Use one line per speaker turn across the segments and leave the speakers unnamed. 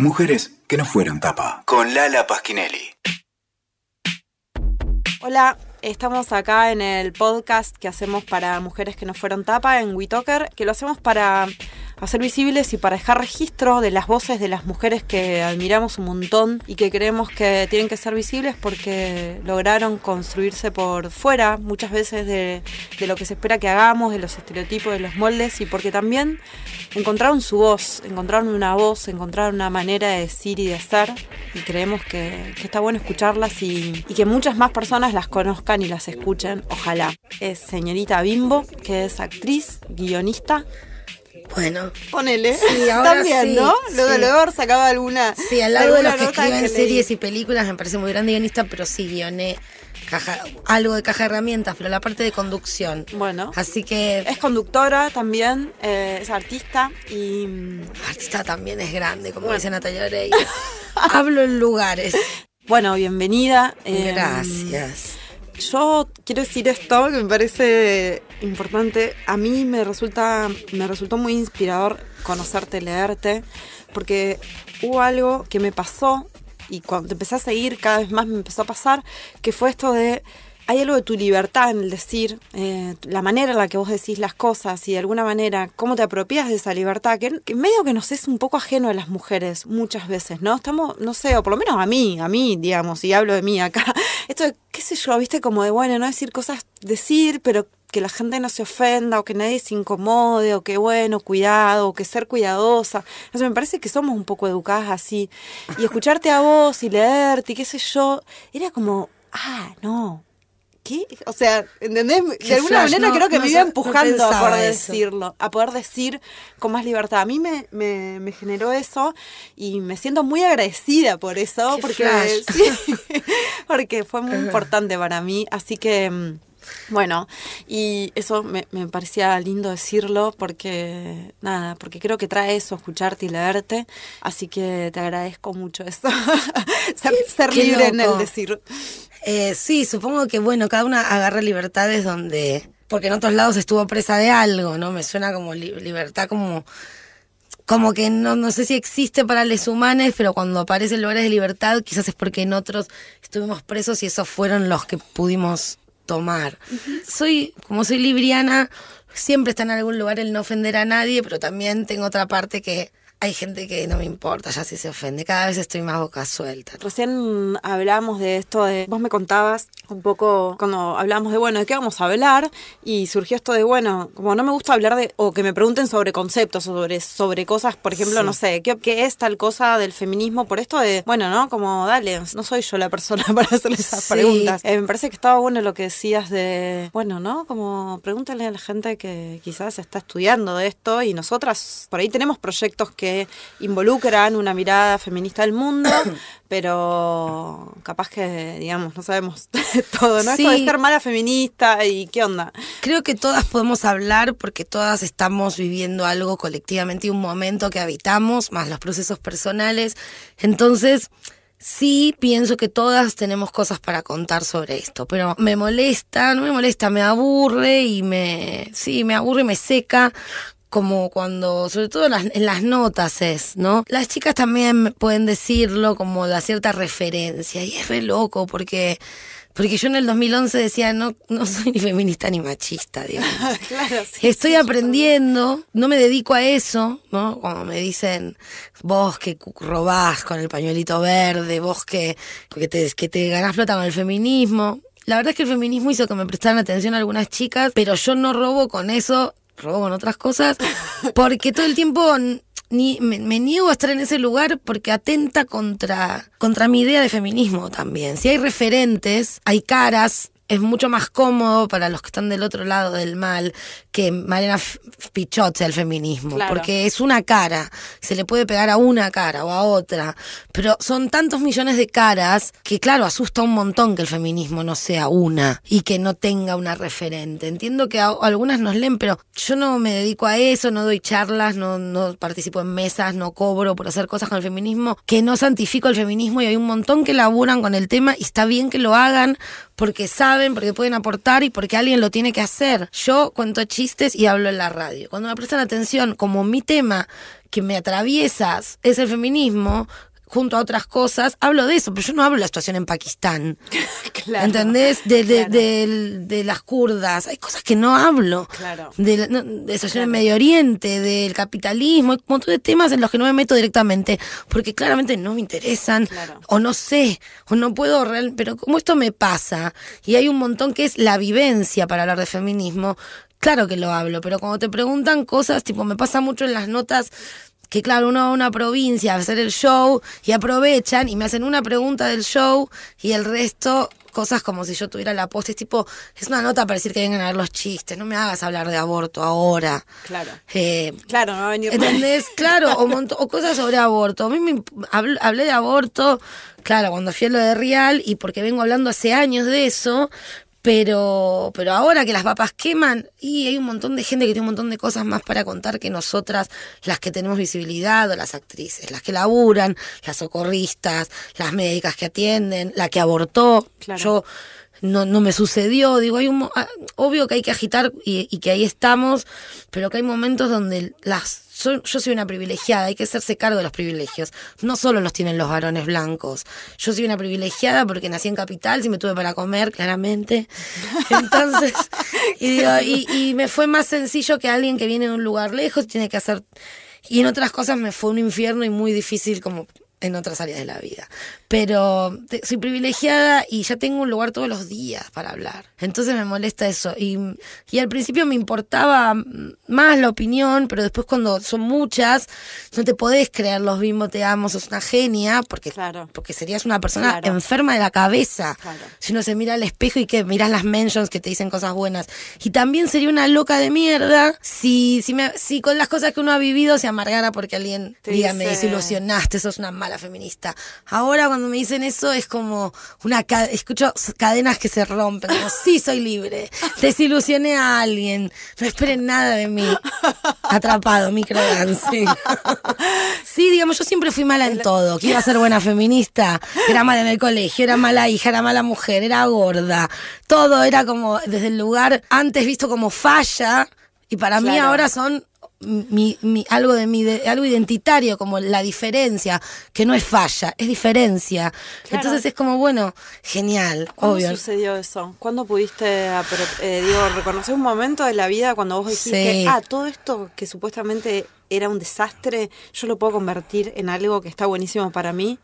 Mujeres que no fueron tapa. Con Lala Pasquinelli. Hola, estamos acá en el podcast que hacemos para mujeres que no fueron tapa en WeToker, que lo hacemos para ser visibles y para dejar registro de las voces de las mujeres que admiramos un montón y que creemos que tienen que ser visibles porque lograron construirse por fuera muchas veces de, de lo que se espera que hagamos, de los estereotipos, de los moldes y porque también encontraron su voz, encontraron una voz, encontraron una manera de decir y de hacer y creemos que, que está bueno escucharlas y, y, que muchas más personas las conozcan y las escuchen, ojalá. Es señorita Bimbo, que
es actriz, guionista bueno.
Ponele. Sí, ahora También, ¿no? Luego de sacaba alguna. Sí, al lado de los que escriben series y
películas me parece muy grande guionista, pero sí guioné algo de caja de herramientas, pero la parte de conducción. Bueno. Así que. Es conductora también, eh, es artista y. Mm, artista también es grande, como dice Natalia Oreiro.
Hablo en lugares. Bueno, bienvenida. Eh, Gracias. yo quiero decir esto que me parece importante. A mí me resulta, me resultó muy inspirador conocerte, leerte, porque hubo algo que me pasó y cuando empecé a seguir cada vez más me empezó a pasar, que fue esto de hay algo de tu libertad en el decir, eh, la manera en la que vos decís las cosas y de alguna manera cómo te apropias de esa libertad, que, medio que nos es un poco ajeno a las mujeres muchas veces, ¿no? Estamos, no sé, o por lo menos a mí, a mí, digamos, y hablo de mí acá, esto de, qué sé yo, viste, como de, bueno, no decir cosas, decir, pero que la gente no se ofenda o que nadie se incomode o que bueno, cuidado, o que ser cuidadosa. me parece que somos un poco educadas así. Y escucharte a vos y leerte y qué sé yo, era como, ah, no. ¿Qué? O sea, ¿entendés? De alguna manera creo que me iba empujando a poder decirlo, a poder decir con más libertad. A mí me, generó eso y me siento muy agradecida por eso, porque, porque fue muy importante para mí. Así que mm, bueno, y eso me, parecía lindo decirlo porque, nada, porque creo que trae eso, escucharte y leerte. Así que te agradezco mucho eso, ser, libre en el decir.
Eh, sí, supongo que, bueno, cada una agarra libertades donde. Porque en otros lados estuvo presa de algo, ¿no? Me suena como libertad, como. Como que no, no sé si existe para los humanos, pero cuando aparecen lugares de libertad, quizás es porque en otros estuvimos presos y esos fueron los que pudimos tomar. Soy, como soy libriana, siempre está en algún lugar el no ofender a nadie, pero también tengo otra parte que hay gente que no me importa, ya si se ofende. Cada vez estoy más boca suelta. Recién hablamos de esto de. Vos
me contabas un poco cuando hablamos de, bueno, ¿de qué vamos a hablar? Y surgió esto de, bueno, como no me gusta hablar de. O que me pregunten sobre conceptos sobre, sobre cosas, por ejemplo, no sé, ¿qué, ¿qué, es tal cosa del feminismo? Por esto de, bueno, ¿no? Como, dale, no soy yo la persona para hacer esas preguntas. Eh, me parece que estaba bueno lo que decías de, bueno, ¿no? Como pregúntale a la gente que quizás está estudiando de esto y nosotras por ahí tenemos proyectos que involucran una mirada feminista del mundo, pero capaz que, digamos, no
sabemos todo, ¿no? Sí. Esto ser mala feminista y qué onda. Creo que todas podemos hablar porque todas estamos viviendo algo colectivamente y un momento que habitamos, más los procesos personales. Entonces, sí pienso que todas tenemos cosas para contar sobre esto, pero me molesta, no me molesta, me aburre y me, sí, me aburre y me seca como cuando, sobre todo en las, notas es, ¿no? Las chicas también pueden decirlo como la cierta referencia y es re loco porque porque yo en el 2011 decía, no, no soy ni feminista ni machista, digamos. Estoy aprendiendo, no me dedico a eso, ¿no? cuando me dicen, vos que robás con el pañuelito verde, vos que, te, que te ganás plata con el feminismo. La verdad es que el feminismo hizo que me prestaran atención algunas chicas, pero yo no robo con eso robo en otras cosas, porque todo el tiempo ni, me, me, niego a estar en ese lugar porque atenta contra, contra mi idea de feminismo también. Si hay referentes, hay caras, es mucho más cómodo para los que están del otro lado del mal que Mariana Pichote sea el feminismo, porque es una cara, se le puede pegar a una cara o a otra, pero son tantos millones de caras que claro, asusta un montón que el feminismo no sea una y que no tenga una referente. Entiendo que algunas nos leen, pero yo no me dedico a eso, no doy charlas, no, no participo en mesas, no cobro por hacer cosas con el feminismo, que no santifico el feminismo y hay un montón que laburan con el tema y está bien que lo hagan porque saben, porque pueden aportar y porque alguien lo tiene que hacer. Yo cuento chistes y hablo en la radio. Cuando me prestan atención, como mi tema que me atraviesas es el feminismo, junto a otras cosas, hablo de eso, pero yo no hablo de la situación en Pakistán. claro, ¿Entendés? De, de, de, las kurdas. Hay cosas que no hablo. De la situación en Medio Oriente, del capitalismo, hay un montón de temas en los que no me meto directamente, porque claramente no me interesan, o no sé, o no puedo realmente... pero como esto me pasa, y hay un montón que es la vivencia para hablar de feminismo, claro que lo hablo, pero cuando te preguntan cosas, tipo, me pasa mucho en las notas que claro, uno va a una provincia a hacer el show y aprovechan y me hacen una pregunta del show y el resto cosas como si yo tuviera la posta. Es tipo, es una nota para decir que vengan a ver los chistes, no me hagas hablar de aborto ahora. Claro. Eh, claro, no va a ¿Entendés? Claro, o, o, cosas sobre aborto. A mí me hablé de aborto, claro, cuando fui a lo de Real y porque vengo hablando hace años de eso, pero, pero ahora que las papas queman, y hay un montón de gente que tiene un montón de cosas más para contar que nosotras, las que tenemos visibilidad, o las actrices, las que laburan, las socorristas, las médicas que atienden, la que abortó. Yo no, no me sucedió. Digo, hay un, ah, obvio que hay que agitar y, que ahí estamos, pero que hay momentos donde las yo, soy una privilegiada, hay que hacerse cargo de los privilegios. No solo los tienen los varones blancos. Yo soy una privilegiada porque nací en capital, si me tuve para comer, claramente. Entonces, y, me fue más sencillo que alguien que viene de un lugar lejos tiene que hacer. Y en otras cosas me fue un infierno y muy difícil como en otras áreas de la vida pero soy privilegiada y ya tengo un lugar todos los días para hablar. Entonces me molesta eso. Y, y al principio me importaba más la opinión, pero después cuando son muchas, no te podés creer los mismos te amo, sos una genia, porque, porque serías una persona enferma de la cabeza. Si uno se mira al espejo y que miras las mentions que te dicen cosas buenas. Y también sería una loca de mierda si, si, me, si con las cosas que uno ha vivido se amargara porque alguien diga, me desilusionaste, sos una mala feminista. Ahora cuando cuando me dicen eso es como una escucho cadenas que se rompen. Como, sí, soy libre. Desilusioné a alguien. No esperen nada de mí. Atrapado, mi creencia. sí, digamos, yo siempre fui mala en todo. Que iba a ser buena feminista. Era mala en el colegio, era mala hija, era mala mujer, era gorda. Todo era como desde el lugar antes visto como falla. Y para mí ahora son mi, algo de algo identitario como la diferencia que no es falla es diferencia entonces es como bueno genial ¿Cuándo
sucedió eso cuándo pudiste eh, digo reconocer un momento de la vida cuando vos dijiste ah todo esto que supuestamente era un desastre yo lo puedo convertir en algo
que está buenísimo para mí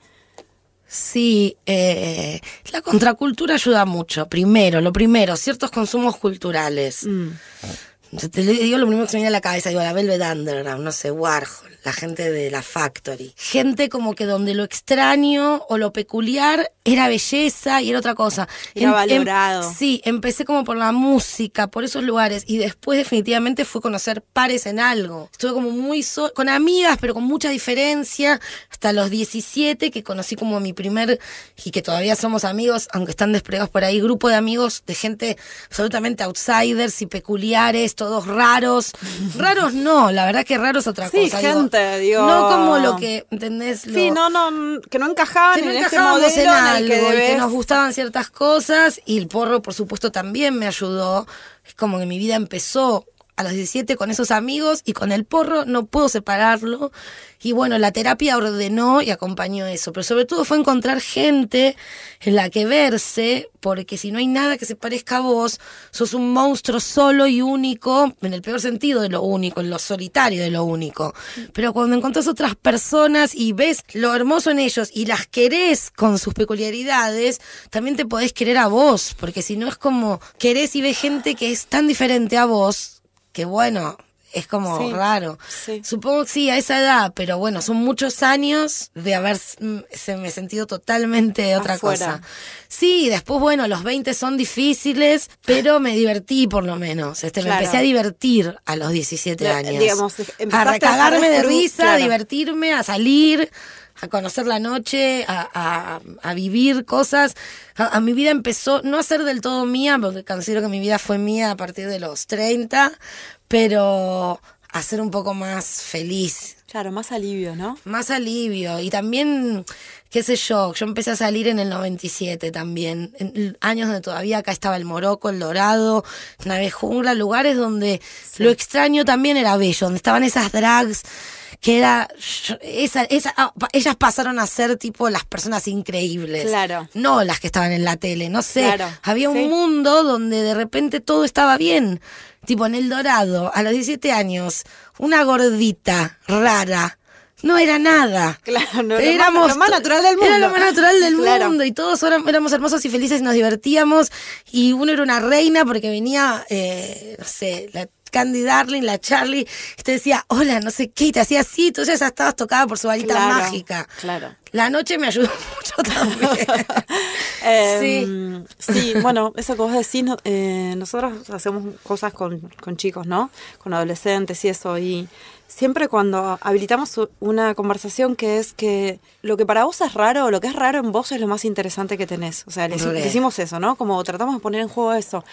Sí, eh, la contracultura ayuda mucho. Primero, lo primero, ciertos consumos culturales. Mm te digo lo primero que se me viene a la cabeza, digo, la Velvet Underground, no sé, Warhol, la gente de la Factory. Gente como que donde lo extraño o lo peculiar era belleza y era otra cosa. Era em, em, valorado. sí, empecé como por la música, por esos lugares, y después definitivamente fue conocer pares en algo. Estuve como muy con amigas, pero con mucha diferencia, hasta los 17 que conocí como mi primer, y que todavía somos amigos, aunque están desplegados por ahí, grupo de amigos de gente absolutamente outsiders y peculiares, todos raros. Raros no, la verdad que raros otra cosa. gente, No como lo que, ¿entendés? sí, no, no, que no encajaban que no en este encajábamos en, algo, y que nos gustaban ciertas cosas y el porro, por supuesto, también me ayudó. Es como que mi vida empezó a los 17 con esos amigos y con el porro no puedo separarlo. Y bueno, la terapia ordenó y acompañó eso, pero sobre todo fue encontrar gente en la que verse, porque si no hay nada que se parezca a vos, sos un monstruo solo y único, en el peor sentido de lo único, en lo solitario de lo único. Pero cuando encontrás otras personas y ves lo hermoso en ellos y las querés con sus peculiaridades, también te podés querer a vos, porque si no es como querés y ves gente que es tan diferente a vos, que bueno, es como raro. Supongo que sí, a esa edad, pero bueno, son muchos años de haber mm, me sentido totalmente otra cosa. Sí, después, bueno, los 20 son difíciles, pero me divertí por lo menos. Este, Me empecé a divertir a los 17 años. a de risa, a divertirme, a salir a conocer la noche, a, vivir cosas. A, mi vida empezó no a ser del todo mía, porque considero que mi vida fue mía a partir de los 30, pero a ser un poco más feliz. Claro, más alivio, ¿no? Más alivio. Y también, qué sé yo, yo empecé a salir en el 97 también, en años donde todavía acá estaba el Morocco, el Dorado, Nave Jungla, lugares donde lo extraño también era bello, donde estaban esas drags que era, esa, ah, ellas pasaron a ser tipo las personas increíbles. Claro. No las que estaban en la tele, no sé. Había un mundo donde de repente todo estaba bien. Tipo en El Dorado, a los 17 años, una gordita, rara, no era nada.
Claro, no era éramos, lo más natural del mundo. Era lo más natural del mundo
y todos éramos hermosos y felices y nos divertíamos y uno era una reina porque venía, eh, no sé, la Candy Darling, la Charlie, usted te decía, hola, no sé qué, y te hacía así, tú ya estabas tocada por su varita mágica. Claro. La noche me ayudó mucho también. sí.
Em, sí. bueno, eso que vos decís, eh, nosotros hacemos cosas con, con chicos, ¿no? Con adolescentes y eso, y siempre cuando habilitamos una conversación que es que lo que para vos es raro, lo que es raro en vos es lo más interesante que tenés. O sea, le, decimos eso, ¿no? Como tratamos de poner en juego eso.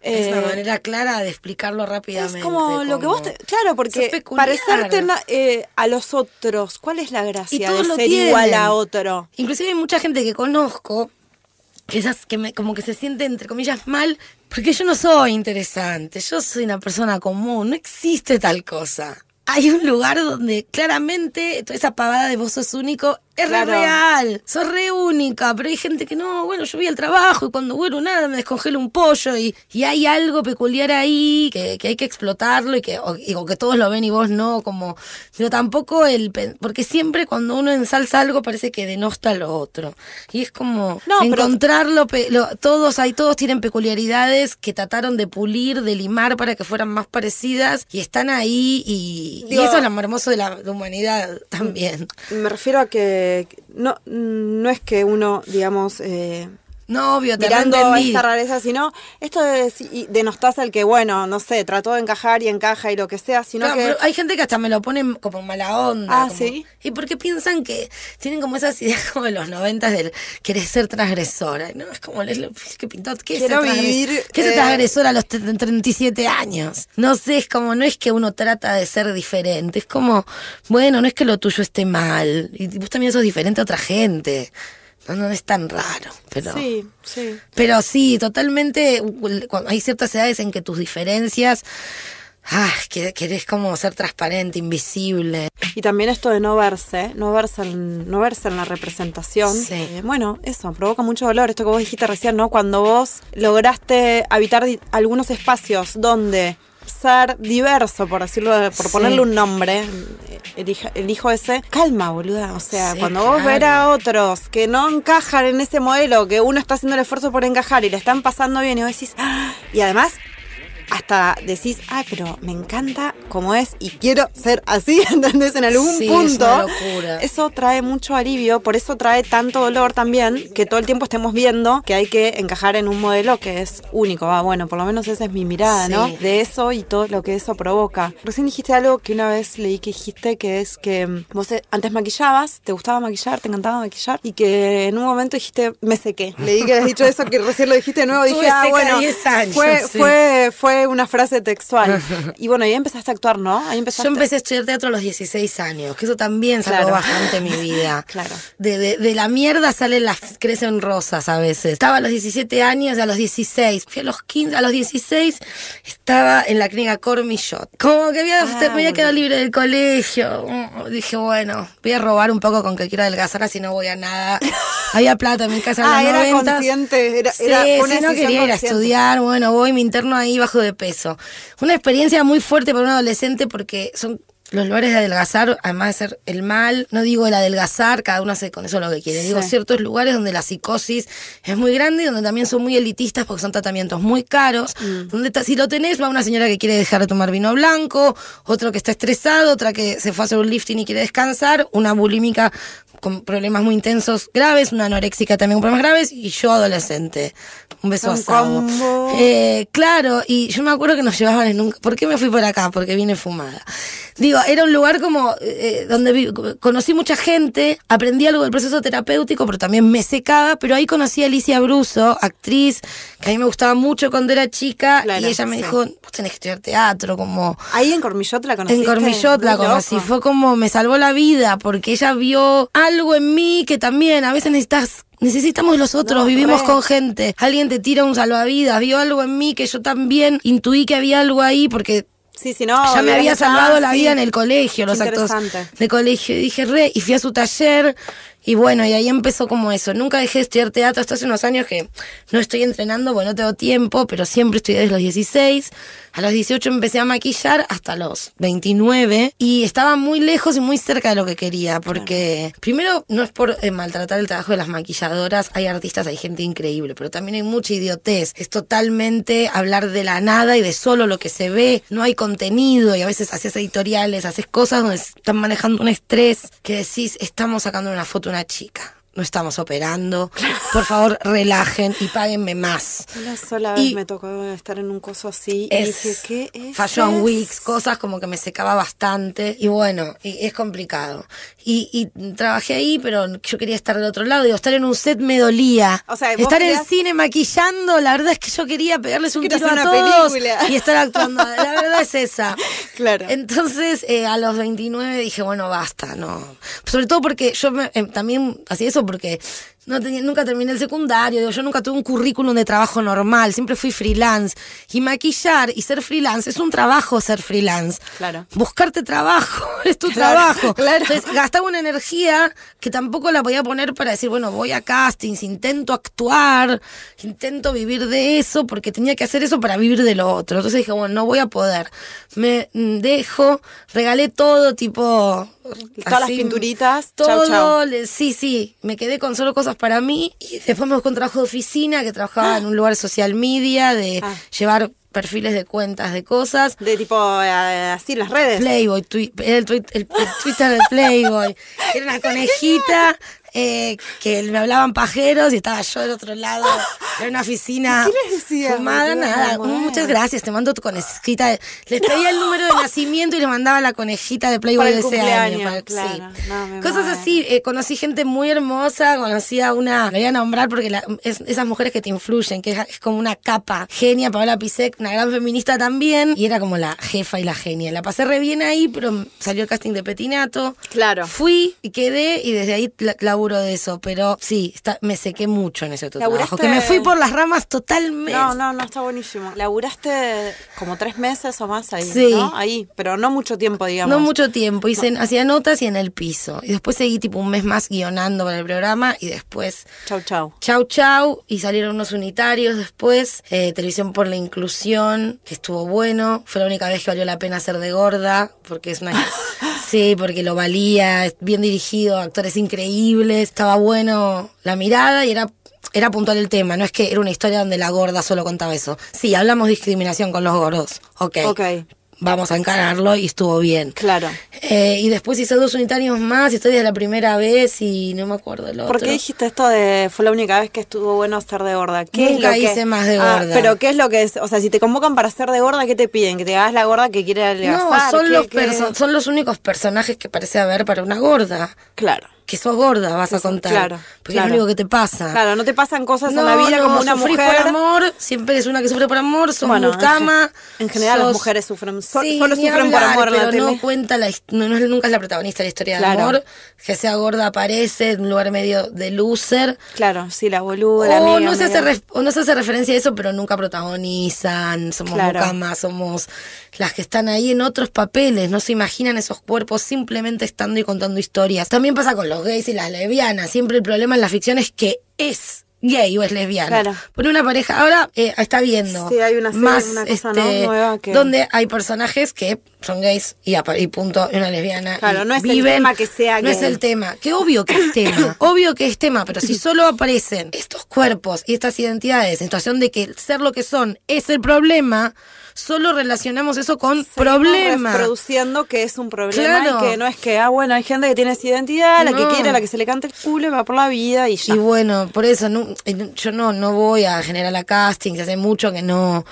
Es una eh, manera clara de explicarlo rápidamente. Es como, lo que vos... claro, porque parecerte eh, a los otros, ¿cuál es la gracia de ser igual a
otro? Inclusive hay mucha gente que conozco que, esas, que como que se siente, entre comillas, mal porque yo no soy interesante, yo soy una persona común, no existe tal cosa hay un lugar donde claramente toda esa pavada de vos sos único es real, sos re única, pero hay gente que no, bueno, yo vi al trabajo y cuando vuelo nada me descongelo un pollo y, hay algo peculiar ahí que, hay que explotarlo y que, o, que todos lo ven y vos no, como, pero tampoco el, porque siempre cuando uno ensalza algo parece que denosta lo otro. Y es como encontrarlo, todos, hay, todos tienen peculiaridades que trataron de pulir, de limar para que fueran más parecidas y están ahí y, eso es lo hermoso de la humanidad también. Me refiero
a que eh, no, no es que uno, digamos, eh, no, obvio, te mirando esta rareza, sino esto de, nostalgia al que, bueno, no sé, trató de encajar y encaja y lo que sea,
sino No, que... Pero hay gente que hasta me lo pone como mala onda. Ah, ¿sí? Y porque piensan que tienen como esas ideas como de los noventas del querer ser transgresora. No, es como lo que pintó, ¿qué es ser vivir, eh, transgresora a los 37 años? No sé, es como, no es que uno trata de ser diferente, es como, bueno, no es que lo tuyo esté mal, y vos también sos diferente a otra gente. No, es tan raro, pero. Sí, sí. Pero sí, totalmente. Hay ciertas edades en que tus diferencias. Ah, que querés como ser transparente, invisible. Y también esto de no verse, no verse
en, no verse en la representación. Sí. Eh, bueno, eso provoca mucho dolor. Esto que vos dijiste recién, ¿no? Cuando vos lograste habitar algunos espacios donde ser diverso, por decirlo, por ponerle un nombre, el hijo, ese, calma, boluda. O sea, cuando vos ver a otros que no encajan en ese modelo, que uno está haciendo el esfuerzo por encajar y le están pasando bien, y vos decís, ¡Ah! y además hasta decís, ah, pero me encanta como es y quiero ser así, entonces En algún punto. Eso trae mucho alivio, por eso trae tanto dolor también, que todo el tiempo estemos viendo que hay que encajar en un modelo que es único. Ah, bueno, por lo menos esa es mi mirada, ¿no? De eso y todo lo que eso provoca. Recién dijiste algo que una vez leí que dijiste, que es que mm, vos eh, antes maquillabas, te gustaba maquillar, te encantaba maquillar, y que en un momento dijiste, me sequé. Leí que has dicho eso, que recién lo dijiste de nuevo, dije, ah, bueno, fue, fue una frase textual. Y bueno, ahí
empezaste a actuar, ¿no? Yo empecé a estudiar teatro a los 16 años, que eso también sacó bastante mi vida. Claro. De, la mierda salen las, crecen rosas a veces. Estaba a los 17 años, a los 16, fui a los 15, a los 16 estaba en la clínica Cormillot. Como que había, me ah, había quedado libre del colegio. Dije, bueno, voy a robar un poco con que quiero adelgazar, así no voy a nada. había plata en mi casa en los ah, era era,
si no quería estudiar,
bueno, voy, mi interno ahí bajo de peso. Una experiencia muy fuerte para un adolescente porque son los lugares de adelgazar, además de ser el mal, no digo el adelgazar, cada uno hace con eso lo que quiere, digo ciertos lugares donde la psicosis es muy grande y donde también son muy elitistas porque son tratamientos muy caros, mm. donde si lo tenés va una señora que quiere dejar de tomar vino blanco, otro que está estresado, otra que se fue a hacer un lifting y quiere descansar, una bulímica con problemas muy intensos, graves, una anoréxica también con problemas graves y yo adolescente. Un beso a eh, claro, y yo me acuerdo que nos llevaban nunca. ¿Por qué me fui por acá? Porque vine fumada. Digo, era un lugar como eh, eh, donde conocí mucha gente, aprendí algo del proceso terapéutico, pero también me secaba, pero ahí conocí a Alicia Bruso, actriz, que a mí me gustaba mucho cuando era chica, y ella me dijo, vos tenés que estudiar teatro, como... Ahí en Cormillot la conocí. En Cormillot la conocí, fue como, me salvó la vida, porque ella vio algo algo en mí que también a veces necesitas Necesitamos los otros, vivimos con gente. Alguien te tira un salvavidas, vio algo en mí que yo también intuí que había algo ahí porque Sí, si no, ya me había salvado la vida en el colegio, los actos de colegio. Y dije, re, y fui a su taller y bueno, y ahí empezó como eso. Nunca dejé de estudiar teatro hasta hace unos años que no estoy entrenando, bueno, no tengo tiempo, pero siempre estudié desde los 16. A los 18 empecé a maquillar hasta los 29 y estaba muy lejos y muy cerca de lo que quería, porque primero no es por eh, maltratar el trabajo de las maquilladoras, hay artistas, hay gente increíble, pero también hay mucha idiotez. Es totalmente hablar de la nada y de solo lo que se ve, no hay contenido y a veces haces editoriales, haces cosas donde están manejando un estrés que decís, estamos sacando una foto chica no estamos operando, por favor relajen y páguenme más.
Una sola vez me tocó estar en un coso así y dije, ¿qué es? Weeks,
cosas como que me secaba bastante y bueno, es complicado. Y, trabajé ahí, pero yo quería estar del otro lado, digo, estar en un set me dolía. O estar en el cine maquillando, la verdad es que yo quería pegarles un tiro a todos película. y estar actuando, la verdad es esa. Claro. Entonces, eh, a los 29 dije, bueno, basta, no. Sobre todo porque yo em, también hacía eso porque tenía, nunca terminé el secundario, yo nunca tuve un currículum de trabajo normal, siempre fui freelance. Y maquillar y ser freelance es un trabajo ser freelance. Claro. Buscarte trabajo es tu trabajo. Claro. gastaba una energía que tampoco la podía poner para decir, bueno, voy a castings, intento actuar, intento vivir de eso, porque tenía que hacer eso para vivir de lo otro. Entonces dije, bueno, no voy a poder. Me dejo, regalé todo, tipo. Todas las pinturitas. Todo, sí, sí, me quedé con solo cosas para mí. Y después me un trabajo de oficina, que trabajaba en un lugar social media, de ah. llevar perfiles de cuentas de cosas. De tipo, eh, así las redes. Playboy, el, el, Twitter de Playboy. Era una conejita eh, que me hablaban pajeros y estaba yo del otro lado, en una oficina. Fumada, nada. Uh, muchas gracias, te mando tu conejita. Les traía el número de nacimiento y les mandaba la conejita de Playboy de ese año. Cosas así. Eh, conocí gente muy hermosa, conocí a una, me voy a nombrar porque esas mujeres que te influyen, que es, como una capa. Genia, Paola Pisek, una gran feminista también, y era como la jefa y la genia. La pasé re bien ahí, pero salió el casting de Petinato. Claro. Fui y quedé, y desde ahí la, la de eso, pero sí, está, me sequé mucho en ese otro trabajo, que me fui por las ramas totalmente. No,
no, no, está buenísimo. Laburaste como tres meses o más ahí, sí. ¿no? Ahí, pero no mucho tiempo, digamos. No mucho
tiempo, hice, hacía notas y en el piso. Y después seguí tipo un mes más guionando para el programa y después... Chau, chau. Chau, chau. Y salieron unos unitarios después, eh, Televisión por la Inclusión, que estuvo bueno. Fue la única vez que valió la pena ser de gorda, porque es una... sí, porque lo valía, bien dirigido, actores increíbles estaba bueno la mirada y era, era puntual el tema. No es que era una historia donde la gorda solo contaba eso. Sí, hablamos de discriminación con los gordos. Ok. okay. Vamos a encararlo y estuvo bien. Claro. Eh, y después hice dos unitarios más y estoy desde la primera vez y no me acuerdo lo otro. ¿Por qué dijiste
esto de fue la única vez que estuvo bueno hacer de gorda? Nunca hice más de ah, gorda. pero ¿qué es lo que es? O sea, si te convocan para ser de gorda, ¿qué te piden? ¿Que te hagas la gorda que quiere No, son,
son los únicos personajes que parece haber para una gorda. Claro que sos gorda, vas a contar. Claro. Porque es lo único que te pasa. Claro,
no te pasan cosas en la vida como una mujer. por
amor, siempre es una que sufre por amor, somos bueno, cama,
en general las mujeres sufren, solo sufren por amor. Pero no
cuenta, no, nunca es la protagonista de la historia del amor. Que sea gorda aparece en un lugar medio de loser. Claro, sí, la boluda, o no se hace no se hace referencia a eso, pero nunca protagonizan, somos cama somos las que están ahí en otros papeles, no se imaginan esos cuerpos simplemente estando y contando historias. También pasa con los los gays y las lesbianas. Siempre el problema en la ficción es que es gay o es lesbiana. Claro. Por una pareja, ahora eh, está viendo sí, hay una serie, más cosa, este, Nueva donde hay personajes que son gays y, y punto, y una lesbiana. Claro, no es el tema que sea No es el tema, que obvio que es tema, obvio que es tema, pero si solo aparecen estos cuerpos y estas identidades en situación de que ser lo que son es el problema, solo relacionamos eso con problemas.
Produciendo que es un problema y que no
es que, ah, bueno, hay gente que tiene esa identidad, la que quiere, la que se le cante el culo, va por la vida y ya. Y bueno, por eso eh, yo no, no voy a generar la casting, hace mucho que no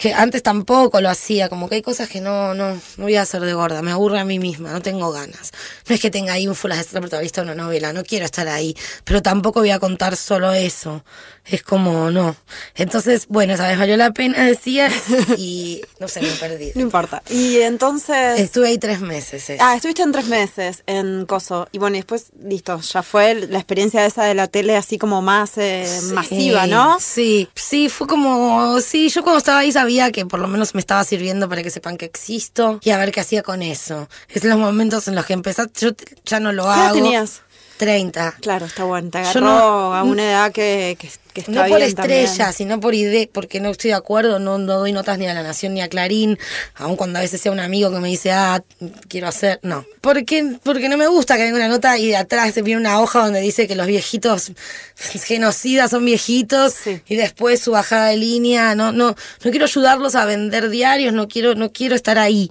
que antes tampoco lo hacía, como que hay cosas que no, no, no voy a hacer de gorda, me aburre a mí misma, no tengo ganas. No es que tenga ahí un ínfulas de ser protagonista de una novela, no quiero estar ahí, pero tampoco voy a contar solo eso. Es como, no. Entonces, bueno, ¿sabes? Valió la pena, decía, y no sé, me perdí. No importa. Y
entonces...
Estuve ahí tres meses. Eh. Ah,
estuviste en tres meses en Coso. Y bueno, después, listo, ya fue la experiencia esa de la tele
así como más eh, masiva, ¿no? Sí, sí, fue como, sí, yo cuando estaba ahí sabía que por lo menos me estaba sirviendo para que sepan que existo y a ver qué hacía con eso. Es los momentos en los que empezás, yo ya no lo hago. tenías? 30. Claro, está
bueno, Yo no, a una edad que, que, No por estrellas,
sino por idea, porque no estoy de acuerdo, no, doy notas ni a La Nación ni a Clarín, aun cuando a veces sea un amigo que me dice, ah, quiero hacer, no. Porque, porque no me gusta que venga una nota y de atrás se viene una hoja donde dice que los viejitos genocidas son viejitos y después su bajada de línea, no, no, no quiero ayudarlos a vender diarios, no quiero, no quiero estar ahí.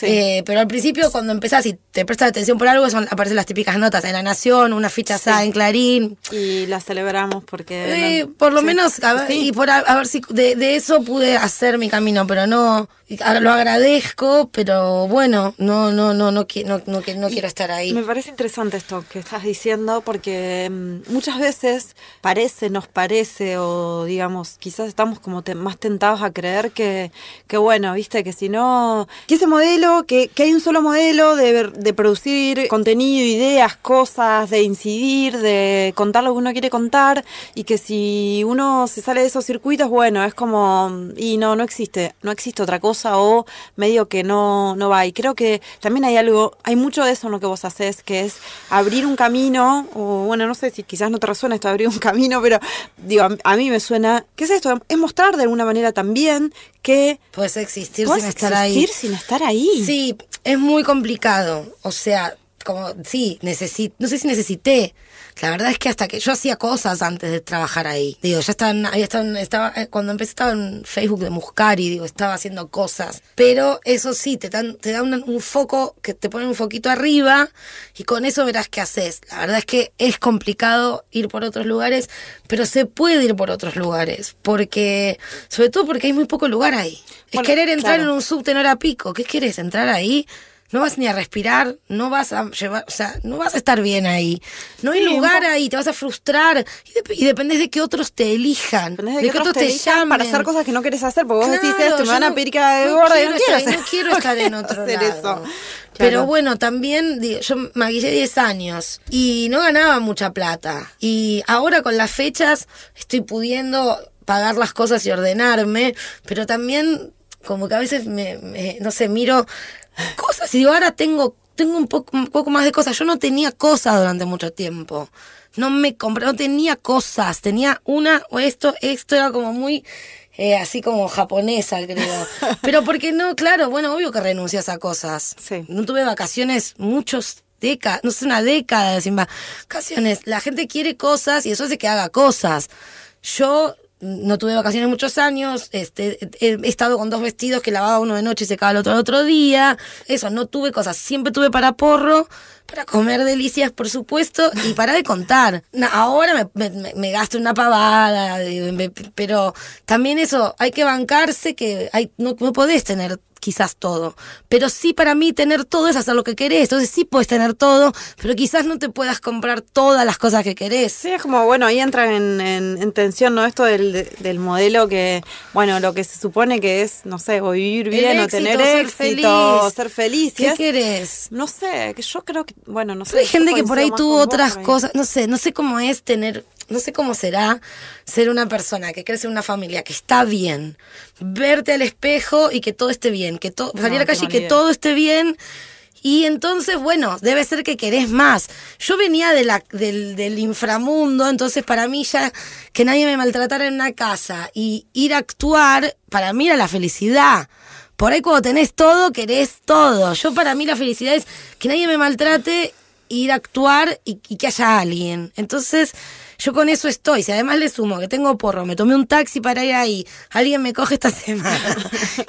Eh, pero al principio cuando empezás y te prestas atención por algo, son, aparecen las típicas notas en La Nación, una ficha en Clarín.
Y las celebramos porque... por lo menos, a ver, y
por, ver si de, eso pude hacer mi camino, pero no lo agradezco, pero bueno, no, no, no, no, no, no, quiero estar ahí. Me
parece interesante esto que estás diciendo, porque mm, muchas veces parece, nos parece, o digamos, quizás estamos como más tentados a creer que, que, bueno, viste, que si no, que ese modelo, que, hay un solo modelo de, de producir contenido, ideas, cosas, de incidir, de contar lo que uno quiere contar, y que si uno se sale de esos circuitos, bueno, es como, mm, y no, no existe, no existe otra cosa o medio que no, no va. Y creo que también hay algo, hay mucho de eso en lo que vos haces, que es abrir un camino, o bueno, no sé si quizás no te resuena esto abrir un camino, pero digo, a, mí me suena, ¿qué es esto?
Es mostrar de alguna manera también que... Puedes existir sin estar ahí. Sí, es muy complicado. O sea, como, sí, necesito, no sé si necesité. La verdad es que hasta que yo hacía cosas antes de trabajar ahí. Digo, ya estaba, había estado, estaba, eh, cuando empecé estaba en Facebook de Muscari, digo, estaba haciendo cosas. Pero eso sí, te dan, te dan un, foco, que te pone un foquito arriba y con eso verás qué haces. La verdad es que es complicado ir por otros lugares, pero se puede ir por otros lugares, porque, sobre todo porque hay muy poco lugar ahí. es querer entrar en un subtenor a pico. ¿Qué quieres? ¿Entrar ahí? no vas ni a respirar, no vas a llevar, o sea, no vas a estar bien ahí. No hay lugar ahí, te vas a frustrar y, dependes dependés de que otros te elijan, de, que, otros, te, elijan llamen para hacer cosas que no quieres hacer, porque vos decís esto, me van a pedir no quiero no, quiero estar, en otro Pero bueno, también yo maquillé 10 años y no ganaba mucha plata. Y ahora con las fechas estoy pudiendo pagar las cosas y ordenarme, pero también como que a veces me no sé, miro cosas. Y digo, ahora tengo, tengo un poco, un poco más de cosas. Yo no tenía cosas durante mucho tiempo. No me compré, no tenía cosas. Tenía una o esto, esto era como muy. Eh, así como japonesa, creo. Pero porque no, claro, bueno, obvio que renuncias a cosas. No tuve vacaciones muchos décadas, no sé, una década sin vacaciones. La gente quiere cosas y eso hace que haga cosas. Yo no tuve vacaciones muchos años, este, he estado con dos vestidos que lavaba uno de noche y secaba el otro el otro día, eso, no tuve cosas, siempre tuve para porro, para comer delicias, por supuesto, y para de contar. ahora me, gasto una pavada, eh, pero también eso, hay que bancarse que hay, no podés tener quizás todo. Pero sí para mí tener todo es hacer lo que querés. Entonces sí puedes tener todo, pero quizás no te puedas comprar todas las cosas que querés. Sí, es como, bueno, ahí entra en, tensión, ¿no? Esto del, modelo
que, bueno, lo que se supone que es, no sé, o vivir bien o tener éxito, o ser
feliz. ¿Qué querés?
No sé, que yo creo que, bueno, no sé. Hay gente que por ahí tuvo otras cosas,
no sé, no sé cómo es tener no sé cómo será ser una persona que crece en una familia que está bien, verte al espejo y que todo esté bien, que todo salir a la calle y que todo esté bien. Y entonces, bueno, debe ser que querés más. Yo venía de la, del, inframundo, entonces para mí ya que nadie me maltratara en una casa y ir a actuar, para mí era la felicidad. Por ahí cuando tenés todo, querés todo. Yo para mí la felicidad es que nadie me maltrate, ir a actuar y, y que haya alguien. Entonces yo con eso estoy. Si además le sumo que tengo porro, me tomé un taxi para ir ahí, alguien me coge esta semana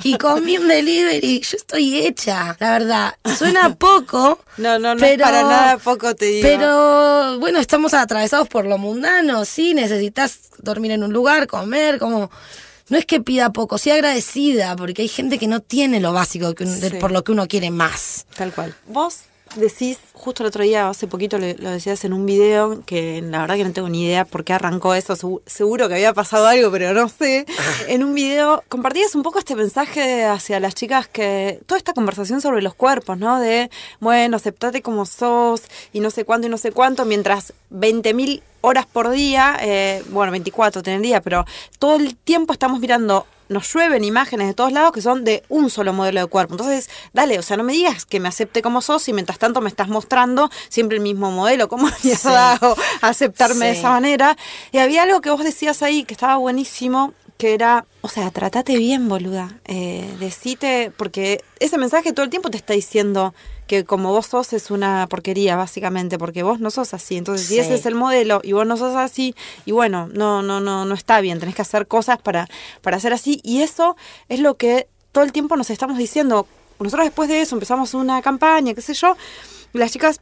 y comí un delivery, yo estoy hecha, la verdad. Suena poco.
No, no, para nada poco, te digo.
Pero bueno, estamos atravesados por lo mundano, sí, necesitas dormir en un lugar, comer, como no es que pida poco, sí agradecida, porque hay gente que no tiene lo básico por lo que uno quiere más. Tal cual.
¿Vos decís, justo el otro día, hace poquito lo, decías en un video, que la verdad que no tengo ni idea por qué arrancó eso, seguro que había pasado algo, pero no sé. En un video compartías un poco este mensaje hacia las chicas que, toda esta conversación sobre los cuerpos, ¿no? De, bueno, aceptate como sos y no sé cuánto y no sé cuánto, mientras 20.000 horas por día, eh, bueno, 24 tener día, pero todo el tiempo estamos mirando nos llueven imágenes de todos lados que son de un solo modelo de cuerpo. Entonces, dale, o sea, no me digas que me acepte como sos y mientras tanto me estás mostrando siempre el mismo modelo. ¿Cómo me has aceptarme de esa manera? Y había algo que vos decías ahí que estaba buenísimo, que era, o sea, trátate bien, boluda. Eh, decite, porque ese mensaje todo el tiempo te está diciendo, que como vos sos es una porquería, básicamente, porque vos no sos así. Entonces, si ese es el modelo y vos no sos así, y bueno, no, no, no, no está bien, tenés que hacer cosas para, para ser así. Y eso es lo que todo el tiempo nos estamos diciendo. Nosotros después de eso empezamos una campaña, qué sé yo, y las chicas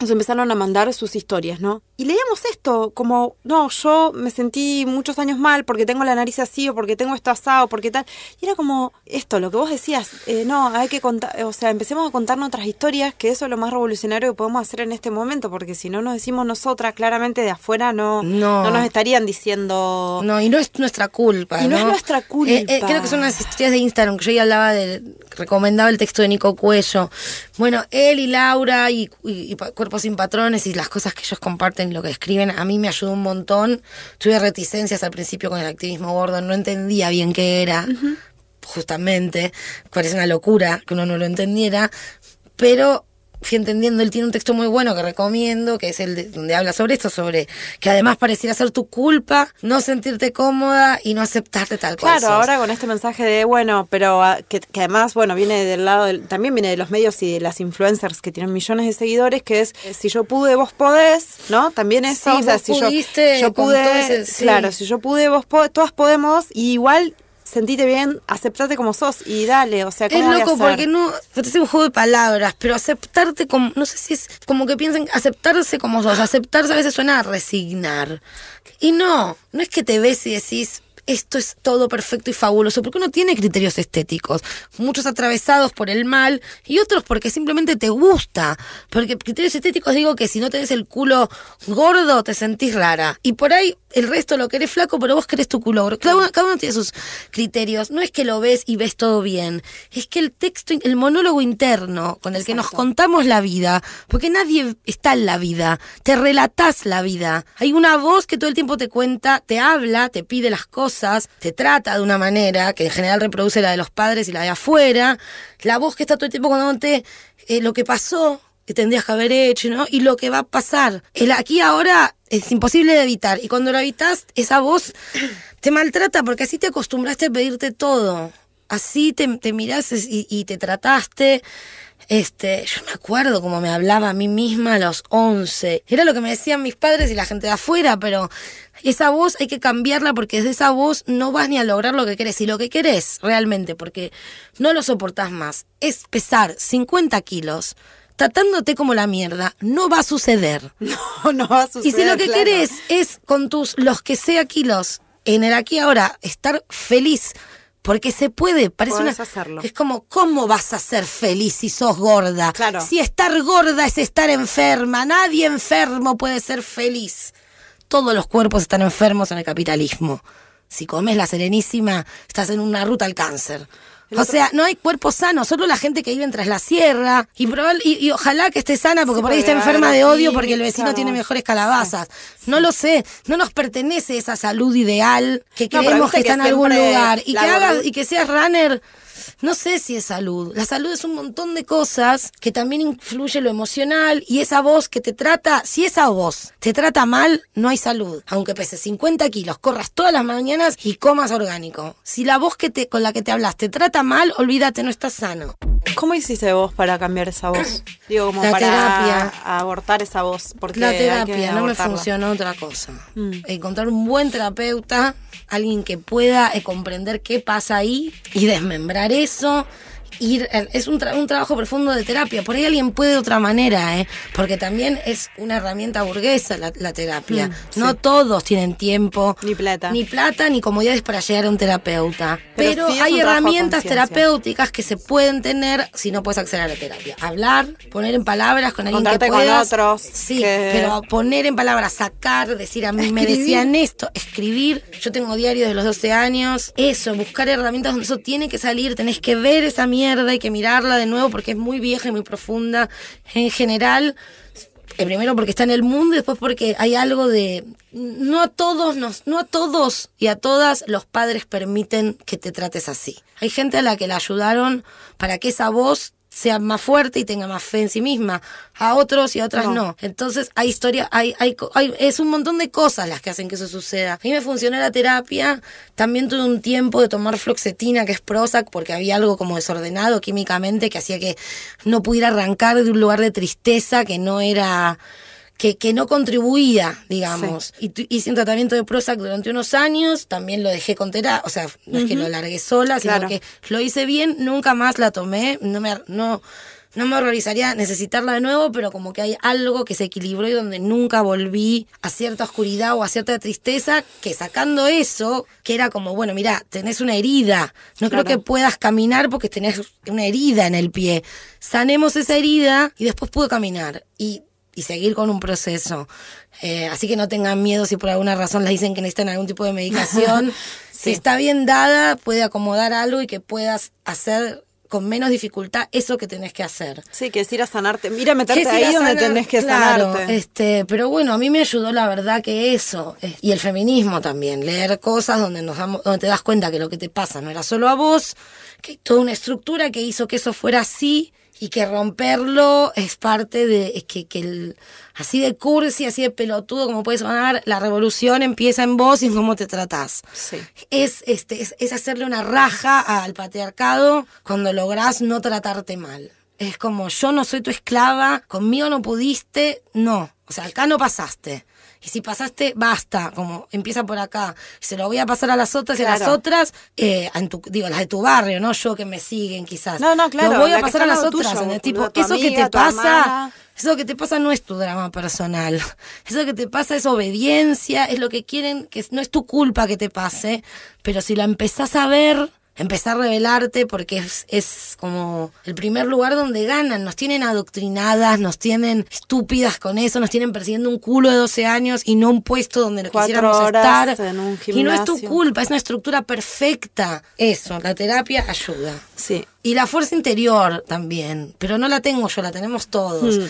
nos empezaron a mandar sus historias, ¿no? Y leíamos esto, como, no, yo me sentí muchos años mal porque tengo la nariz así o porque tengo esto asado, porque tal. Y era como esto, lo que vos decías, eh, no, hay que contar, o sea, empecemos a contar nuestras historias, que eso es lo más revolucionario que podemos hacer en este momento, porque si no nos decimos nosotras, claramente de afuera no, no. nos estarían diciendo...
No, y no es nuestra culpa. Y no, es nuestra eh, eh, culpa. creo que son las historias de Instagram, que yo ya hablaba de, recomendaba el texto de Nico Cuello. Bueno, él y Laura y Cuerpos sin Patrones y las cosas que ellos comparten lo que escriben, a mí me ayudó un montón. Tuve reticencias al principio con el activismo gordo, no entendía bien qué era, justamente. Parece una locura que uno no lo entendiera, pero fui entendiendo, él tiene un texto muy bueno que recomiendo, que es el donde habla sobre esto, sobre que además pareciera ser tu culpa no sentirte cómoda y no aceptarte tal cosa. Claro, ahora
con este mensaje de, bueno, pero ah, que, además, bueno, viene del lado, también viene de los medios y de las influencers que tienen millones de seguidores, que es, eh, si yo pude, vos podés, ¿no? También es, si yo, yo pude, claro, si yo pude, vos podés, todas podemos, y
igual sentite bien, aceptate como sos y dale, o sea, Es loco porque no, es un juego de palabras, pero aceptarte como, no sé si es como que piensen... aceptarse como sos, aceptarse a veces suena a resignar. Y no, no es que te ves y decís, esto es todo perfecto y fabuloso, porque uno tiene criterios estéticos, muchos atravesados por el mal y otros porque simplemente te gusta, porque criterios estéticos digo que si no tenés el culo gordo te sentís rara y por ahí el resto lo querés flaco, pero vos querés tu culo. Cada uno, tiene sus criterios. No es que lo ves y ves todo bien. Es que el texto, el monólogo interno con el que nos contamos la vida, porque nadie está en la vida, te relatás la vida. Hay una voz que todo el tiempo te cuenta, te habla, te pide las cosas, te trata de una manera que en general reproduce la de los padres y la de afuera. La voz que está todo el tiempo contándote eh, lo que pasó, que tendrías que haber hecho, ¿no? Y lo que va a pasar. El aquí ahora es imposible de evitar. Y cuando lo evitas, esa voz te maltrata porque así te acostumbraste a pedirte todo. Así te, te mirás y, te trataste. Este, yo me acuerdo cómo me hablaba a mí misma a los 11. Era lo que me decían mis padres y la gente de afuera, pero esa voz hay que cambiarla porque desde esa voz no vas ni a lograr lo que querés y lo que querés realmente porque no lo soportás más. Es pesar 50 kilos tratándote como la mierda, no va a suceder. No, no va a suceder. Y si lo que querés es con tus, los que sea kilos, en el aquí ahora, estar feliz, porque se puede, parece una, hacerlo. Es como, ¿cómo vas a ser feliz si sos gorda? Claro. Si estar gorda es estar enferma, nadie enfermo puede ser feliz. Todos los cuerpos están enfermos en el capitalismo. Si comes la serenísima, estás en una ruta al cáncer. O sea, no hay cuerpo sano, solo la gente que vive en Tras la Sierra. Y, probable, y, ojalá que esté sana, porque por ahí está enferma de odio porque el vecino tiene mejores calabazas. No lo sé, no nos pertenece esa salud ideal que que, está en algún lugar. Y que, hagas, y que seas runner no sé si es salud. La salud es un montón de cosas que también influye lo emocional y esa voz que te trata, si esa voz te trata mal, no hay salud. Aunque peses 50 kilos, corras todas las mañanas y comas orgánico. Si la voz que te, con la que te hablas te trata mal, olvídate, no estás sano. ¿Cómo hiciste vos para cambiar esa voz?
Digo, como para abortar esa voz. Porque la terapia, no me funcionó
otra cosa. Mm. Encontrar un buen terapeuta, alguien que pueda eh, comprender qué pasa ahí y desmembrar eso eh, es un, trabajo profundo de terapia. Por ahí alguien puede de otra manera, ¿eh? porque también es una herramienta burguesa la, terapia. Mm, no todos tienen tiempo, ni plata, ni plata, ni comodidades para llegar a un terapeuta. Pero, hay herramientas terapéuticas que se pueden tener si no puedes acceder a la terapia. Hablar, poner en palabras con alguien que pueda con otros. Sí, pero poner en palabras, sacar, decir a mí me decían esto, escribir. Yo tengo diario de los 12 años. Eso, buscar herramientas eso tiene que salir, tenés que ver esa mierda mierda, hay que mirarla de nuevo porque es muy vieja y muy profunda en general. Eh, primero porque está en el mundo y después porque hay algo de no a todos nos no a todos y a todas los padres permiten que te trates así hay gente a la que la ayudaron para que esa voz sea más fuerte y tenga más fe en sí misma, a otros y a otras no. Entonces hay historia, hay, hay, es un montón de cosas las que hacen que eso suceda. A mí me funcionó la terapia, también tuve un tiempo de tomar floxetina, que es Prozac, porque había algo como desordenado químicamente que hacía que no pudiera arrancar de un lugar de tristeza que no era que, que no contribuía, digamos. Y hice un tratamiento de Prozac durante unos años, también lo dejé con terapia, o sea, no es que lo largué sola, sino que lo hice bien, nunca más la tomé, no me... No, no me horrorizaría necesitarla de nuevo, pero como que hay algo que se equilibró y donde nunca volví a cierta oscuridad o a cierta tristeza, que sacando eso, que era como, bueno, mira, tenés una herida, no creo que puedas caminar porque tenés una herida en el pie. Sanemos esa herida y después pude caminar. Y y seguir con un proceso. Eh, así que no tengan miedo si por alguna razón les dicen que necesitan algún tipo de medicación. Si está bien dada, puede acomodar algo y que puedas hacer con menos dificultad eso que tenés que hacer.
Sí, que es ir a sanarte. Mira,
meterte ahí donde tenés que sanarte. Este, pero bueno, a mí me ayudó la verdad que eso. Eh, y el feminismo también. Leer cosas donde, nos donde te das cuenta que lo que te pasa no era solo a vos, que hay toda una estructura que hizo que eso fuera así y que romperlo es parte de es que, que el, así de cursi, así de pelotudo como puede sonar, la revolución empieza en vos y en cómo te tratás. Sí. Es, este, es, hacerle una raja al patriarcado cuando lográs no tratarte mal. Es como yo no soy tu esclava, conmigo no pudiste, no. O sea, acá no pasaste. Y si pasaste, basta, como empieza por acá. Se lo voy a pasar a las otras y a las otras, eh, digo, las de tu barrio, no yo que me siguen quizás. No, no, claro. Lo voy a pasar a las otras. eso que te pasa, eso que te pasa no es tu drama personal. Eso que te pasa es obediencia, es lo que quieren, que no es tu culpa que te pase. Pero si la empezás a ver, empezar a revelarte porque es, es, como el primer lugar donde ganan. Nos tienen adoctrinadas, nos tienen estúpidas con eso, nos tienen persiguiendo un culo de 12 años y no un puesto donde nos quisiéramos estar. y no es tu culpa, es una estructura perfecta. Eso, la terapia ayuda. Sí. Y la fuerza interior también, pero no la tengo yo, la tenemos todos. Hmm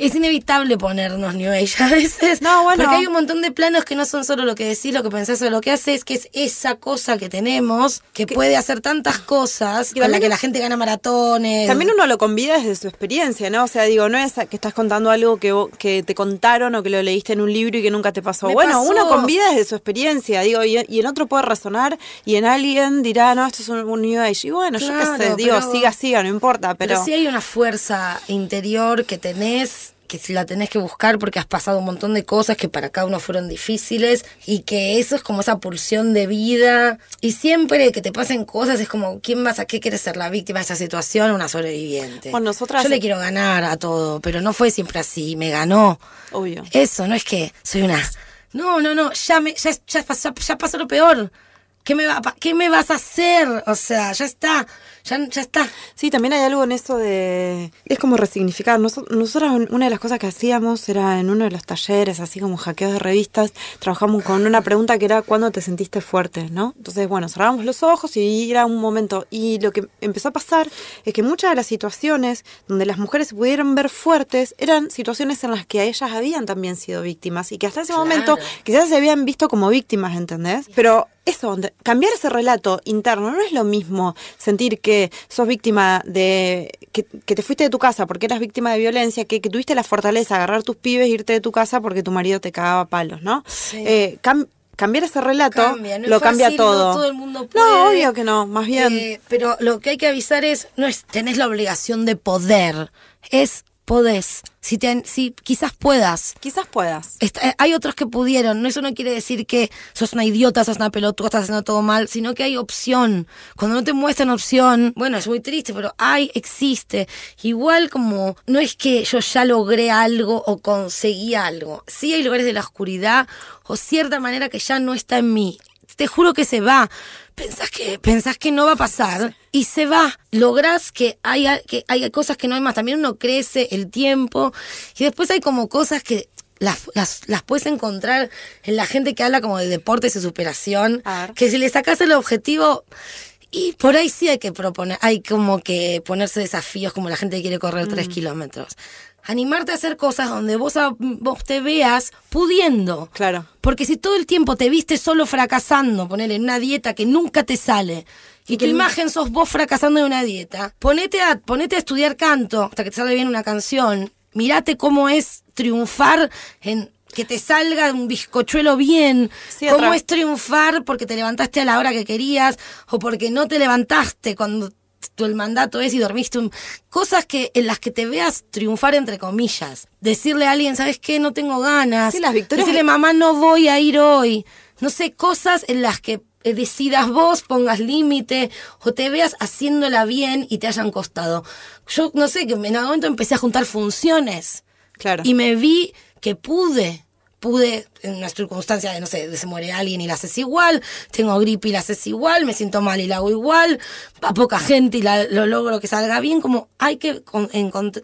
es inevitable ponernos New Age a veces. No, bueno. Porque hay un montón de planos que no son solo lo que decís, lo que pensás o lo que hace es que es esa cosa que tenemos, que, puede hacer tantas cosas, con la que la gente gana maratones. También
uno lo convida desde su experiencia, ¿no? O sea, digo, no es que estás contando algo que, que te contaron o que lo leíste en un libro y que nunca te pasó. bueno, uno convida desde su experiencia, digo, y, en otro puede razonar, y en alguien
dirá, no, esto es un, New Age. Y bueno, yo qué sé, digo, siga, siga,
no importa, pero... pero
hay una fuerza interior que tenés que si la tenés que buscar porque has pasado un montón de cosas que para cada uno fueron difíciles y que eso es como esa pulsión de vida. Y siempre que te pasen cosas es como, ¿quién vas a qué quieres ser la víctima de esa situación? Una sobreviviente. Yo le quiero ganar a todo, pero no fue siempre así, me ganó. Obvio. Eso, no es que soy una... No, no, no, ya, me, ya, ya, ya, pasó lo peor. ¿Qué me, va, ¿Qué me vas a hacer? O sea, ya está ya, ya está. Sí, también hay algo en eso de...
Es como resignificar. Nosotras, nosotros una de las cosas que hacíamos era en uno de los talleres, así como hackeos de revistas, trabajamos con una pregunta que era ¿cuándo te sentiste fuerte? ¿no? Entonces, bueno, cerramos los ojos y era un momento. Y lo que empezó a pasar es que muchas de las situaciones donde las mujeres se pudieron ver fuertes eran situaciones en las que ellas habían también sido víctimas y que hasta ese momento quizás se habían visto como víctimas, ¿entendés? Pero eso, cambiar ese relato interno no es lo mismo sentir que que sos víctima de. Que, te fuiste de tu casa porque eras víctima de violencia, que, tuviste la fortaleza de agarrar tus pibes e irte de tu casa porque tu marido te cagaba
palos, ¿no? Eh, cambiar ese relato lo cambia todo. No, todo el mundo no, obvio que no, más bien. Eh, pero lo que hay que avisar es: no es tenés la obligación de poder, es podés, si, te, si quizás puedas. Quizás puedas. Eh, hay otros que pudieron, eso no quiere decir que sos una idiota, sos una pelotuda, estás haciendo todo mal, sino que hay opción. Cuando no te muestran opción, bueno, es muy triste, pero hay, existe. Igual como no es que yo ya logré algo o conseguí algo, sí hay lugares de la oscuridad o cierta manera que ya no está en mí. Te juro que se va pensás que, que no va a pasar y se va. Lográs que haya, que cosas que no hay más. También uno crece, el tiempo. Y después hay como cosas que las, las, puedes encontrar en la gente que habla como de deportes y superación. Que si le sacas el objetivo. Y por ahí sí hay que proponer, hay como que ponerse desafíos, como la gente que quiere correr tres mm. kilómetros animarte a hacer cosas donde vos, a, vos te veas pudiendo. Claro. Porque si todo el tiempo te viste solo fracasando, ponerle en una dieta que nunca te sale, y que imagen sos vos fracasando en una dieta, ponete a, a estudiar canto hasta que te salga bien una canción. Mirate cómo es triunfar en que te salga un bizcochuelo bien, cómo es triunfar porque te levantaste a la hora que querías o porque no te levantaste cuando tu, el mandato es y dormiste Cosas que, en las que te veas triunfar entre comillas. Decirle a alguien, ¿sabes qué? No tengo ganas. Sí, las victorias... Decirle, mamá, no voy a ir hoy. No sé, cosas en las que eh, decidas vos, pongas límite o te veas haciéndola bien y te hayan costado. Yo no sé, que en algún momento empecé a juntar funciones. Claro. Y me vi que pude pude, en una circunstancia de, no sé, de se muere alguien y la haces igual, tengo gripe y la haces igual, me siento mal y la hago igual, va poca gente y lo logro que salga bien, como hay que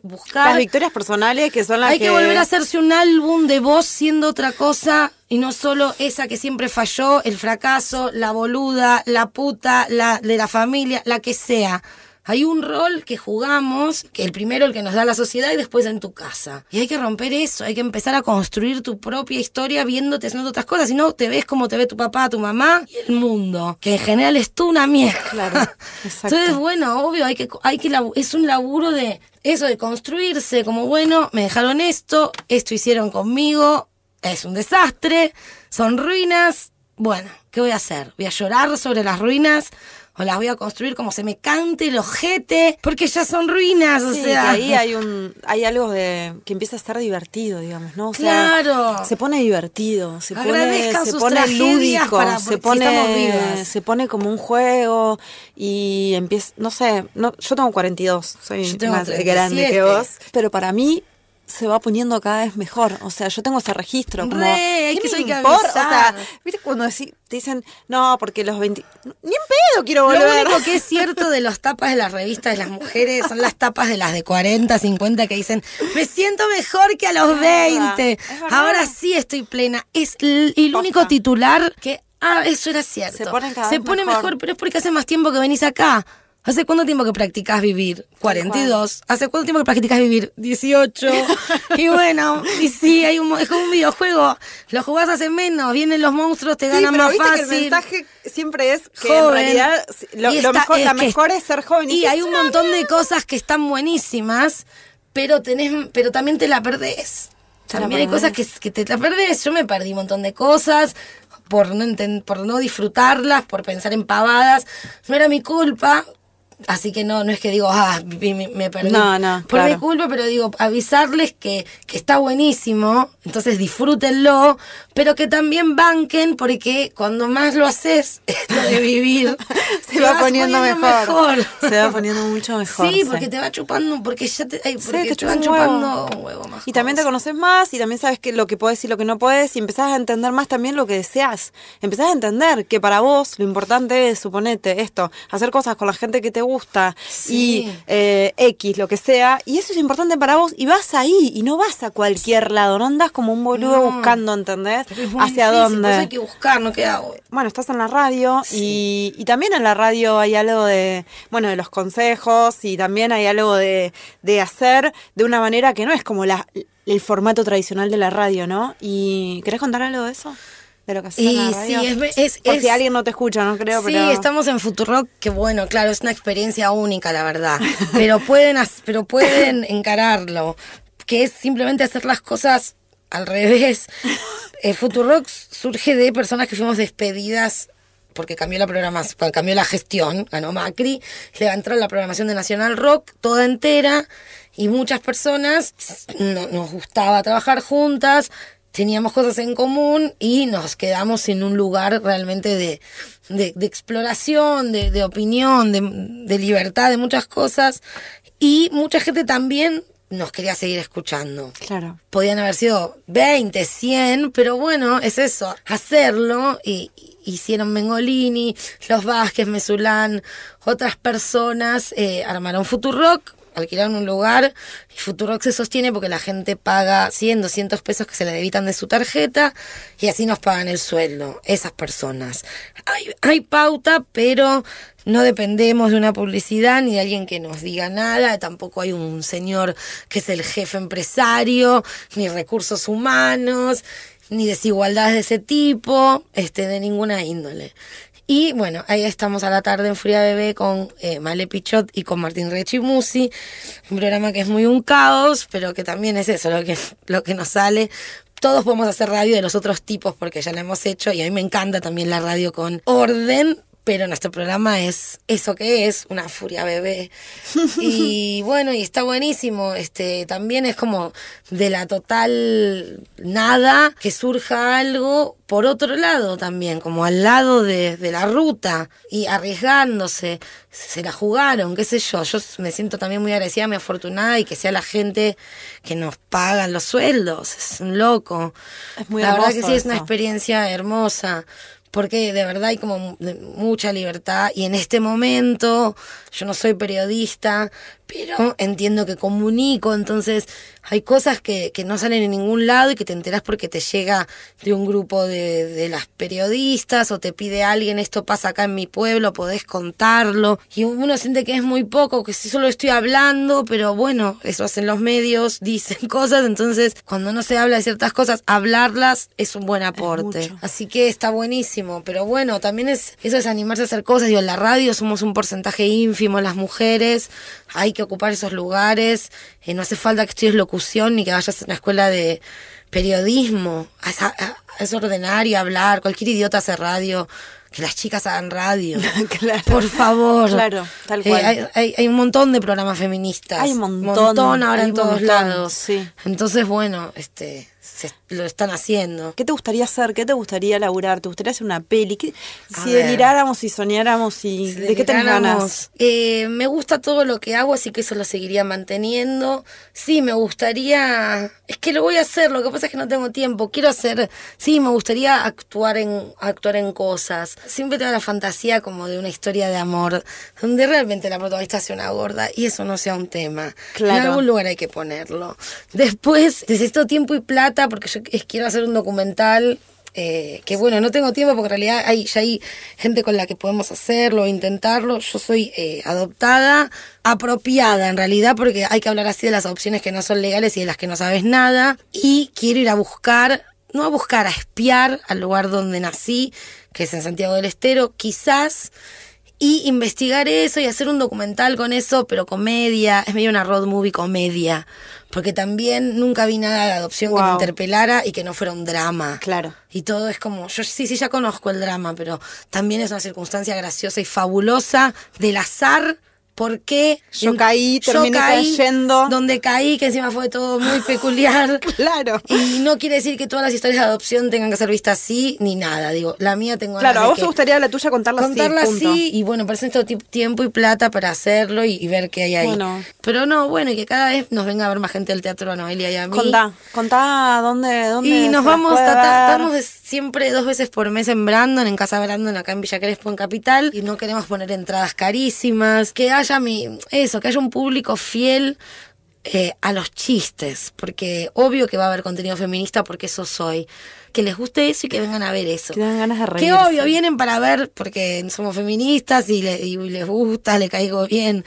buscar... Las victorias personales que son las Hay que volver a hacerse un álbum de voz siendo otra cosa y no solo esa que siempre falló, el fracaso, la boluda, la puta, la de la familia, la que sea. Hay un rol que jugamos, que el primero el que nos da la sociedad y después en tu casa. Y hay que romper eso, hay que empezar a construir tu propia historia viéndote haciendo otras cosas, si no te ves como te ve tu papá, tu mamá y el mundo, que en general es tú una mierda. Claro, Entonces, bueno, obvio, hay que, hay que es un laburo de eso, de construirse, como bueno, me dejaron esto, esto hicieron conmigo, es un desastre, son ruinas, bueno, ¿qué voy a hacer? ¿Voy a llorar sobre las ruinas? o las voy a construir como se me cante el ojete, porque ya son ruinas, ahí hay
un hay algo
de que empieza a estar divertido, digamos, ¿no? claro. Se pone
divertido, se pone, se pone lúdico, se pone se pone como un juego y empieza, no sé, yo tengo 42, soy más grande que vos, pero para mí se va poniendo cada vez mejor. O sea, yo tengo ese registro. Como, es que soy O sea, ¿viste cuando te dicen, no, porque los 20. Ni en pedo
quiero volver. Lo único que es cierto de las tapas de las revistas de las mujeres son las tapas de las de 40, 50 que dicen, me siento mejor que a los 20. Ahora sí estoy plena. Es el, único titular que. Ah, eso era cierto. Se, pone mejor. mejor, pero es porque hace más tiempo que venís acá. ¿Hace cuánto tiempo que practicas vivir? 42. ¿Hace cuánto tiempo que practicas vivir? 18. y bueno, y sí, hay un, es como un videojuego. Lo jugás hace menos, vienen los monstruos, te ganan más fácil. Que el mensaje siempre es que joven. en realidad lo, mejor, es la mejor es ser joven. Y, hay un montón de cosas que están buenísimas, pero, tenés, pero también te la perdés. También hay cosas que, que te la perdés. Yo me perdí un montón de cosas por no, por no disfrutarlas, por pensar en pavadas. No era mi culpa. Así que no, no es que digo, ah, me, me perdí. No, no. Por mi culpa, pero digo, avisarles que, que, está buenísimo, entonces disfrútenlo, pero que también banquen, porque cuando más lo haces, esto de vivir se va poniendo, mejor. Se va
poniendo mucho mejor. Sí, porque te
va chupando, porque ya te, ay,
porque te, chupando un huevo más. Y también te conoces más, y también sabes que lo que puedes y lo que no puedes, y empezás a entender más también lo que deseas. Empezás a entender que para vos lo importante es, suponete, esto, hacer cosas con la gente que te gusta y eh, X, lo que sea, y eso es importante para vos y vas ahí y no vas a cualquier lado, no andas como un boludo buscando, ¿entendés? Hacia pues dónde. hay que buscar, no queda. Bueno, estás en la radio y, también en la radio hay algo de, bueno, de los consejos y también hay algo de, de hacer de una manera que no es como la, el formato tradicional de la radio, ¿no? ¿Y querés contar algo de eso? pero que Sí, es, es, si alguien no
te escucha, no creo, sí, estamos en Futurock, que bueno, claro, es una experiencia única, la verdad. pero pueden, pero pueden encararlo, que es simplemente hacer las cosas al revés. Eh, Futurock surge de personas que fuimos despedidas porque cambió la programación, cambió la gestión, ganó Macri, entrar la programación de Nacional Rock toda entera y muchas personas nos gustaba trabajar juntas, teníamos cosas en común y nos quedamos en un lugar realmente de, exploración, de, de opinión, de libertad, de muchas cosas. Y mucha gente también nos quería seguir escuchando. Claro. Podían haber sido 20, 100, pero bueno, es eso, hacerlo. Y, hicieron Mengolini, los Vázquez, Mesulán, otras personas, eh, armaron Futurock, alquilaron un lugar y futuro se sostiene porque la gente paga 100, 200 pesos que se le debitan de su tarjeta y así nos pagan el sueldo, esas personas. Hay, hay pauta, pero no dependemos de una publicidad ni de alguien que nos diga nada, tampoco hay un señor que es el jefe empresario, ni recursos humanos, ni desigualdades de ese tipo, este, de ninguna índole. Y bueno, ahí estamos a la tarde en Fría Bebé con eh, Male Pichot y con Martín Rechimusi. Un programa que es muy un caos, pero que también es eso, lo que, lo que nos sale todos podemos hacer radio de los otros tipos porque ya la hemos hecho y a mí me encanta también la radio con orden pero nuestro programa es eso que es, una furia bebé. Y bueno, y está buenísimo, este también es como de la total nada que surja algo por otro lado también, como al lado de, de la ruta y arriesgándose, se la jugaron, qué sé yo, yo me siento también muy agradecida, muy afortunada y que sea la gente que nos paga los sueldos, es un loco. muy la verdad que sí, es una experiencia hermosa porque de verdad hay como mucha libertad y en este momento yo no soy periodista, pero entiendo que comunico, entonces hay cosas que, no salen en ningún lado y que te enteras porque te llega de un grupo de, las periodistas o te pide alguien, esto pasa acá en mi pueblo, podés contarlo. Y uno siente que es muy poco, que si solo estoy hablando, pero bueno, eso hacen los medios, dicen cosas, entonces cuando no se habla de ciertas cosas, hablarlas es un buen aporte. Así que está buenísimo, pero bueno, también es eso es animarse a hacer cosas, yo en la radio somos un porcentaje ínfimo las mujeres, hay que ocupar esos lugares, eh, no hace falta que estés loco ni que vayas a una escuela de periodismo. Es, y hablar, cualquier idiota hace radio. Que las chicas hagan radio. Por favor. Claro, eh, hay, un montón de programas feministas. Hay un montón. ahora en todos lados. Entonces, bueno, este lo están haciendo. ¿Qué te gustaría
hacer? ¿Qué te gustaría laburar? ¿Te gustaría hacer una peli? si deliráramos y soñáramos y ¿de qué te ganas?
Eh, me gusta todo lo que hago, así que eso lo seguiría manteniendo. Sí, me gustaría es que lo voy a hacer, lo que pasa es que no tengo tiempo, quiero hacer, sí, me gustaría actuar en, actuar en cosas. Siempre tengo la fantasía como de una historia de amor, donde realmente la protagonista sea una gorda y eso no sea un tema. Claro. En algún lugar hay que ponerlo. Después necesito tiempo y plata porque yo quiero hacer un documental eh, que bueno, no tengo tiempo porque en realidad hay, ya hay gente con la que podemos hacerlo, intentarlo. Yo soy eh, adoptada, apropiada en realidad, porque hay que hablar así de las opciones que no son legales y de las que no sabes nada. Y quiero ir a buscar, no a buscar, a espiar al lugar donde nací, que es en Santiago del Estero, quizás y investigar eso y hacer un documental con eso, pero comedia, es medio una road movie comedia, porque también nunca vi nada de adopción que me interpelara y que no fuera un drama. Claro. Y todo es como, yo sí, sí, ya conozco el drama, pero también es una circunstancia graciosa y fabulosa del azar por qué yo caí, terminé yo caí cayendo. Donde caí, que encima fue todo muy peculiar. claro. Y no quiere decir que todas las historias de adopción tengan que ser vistas así ni nada. Digo, la mía tengo Claro, a vos te gustaría la tuya contarla, así. Contarla así, y bueno, parece todo tiempo y plata para hacerlo y, ver qué hay ahí. Bueno. Pero no, bueno, y que cada vez nos venga a ver más gente del teatro a Noelia y a mí. Contá, contá dónde, dónde. Y nos vamos, estamos siempre dos veces por mes en Brandon, en Casa Brandon, acá en Villa Crespo, en Capital, y no queremos poner entradas carísimas, que haya eso, que haya un público fiel eh, a los chistes, porque obvio que va a haber contenido feminista porque eso soy. Que les guste eso y que vengan a ver eso. Que ganas de Que obvio, vienen para ver porque somos feministas y, les gusta, le caigo bien.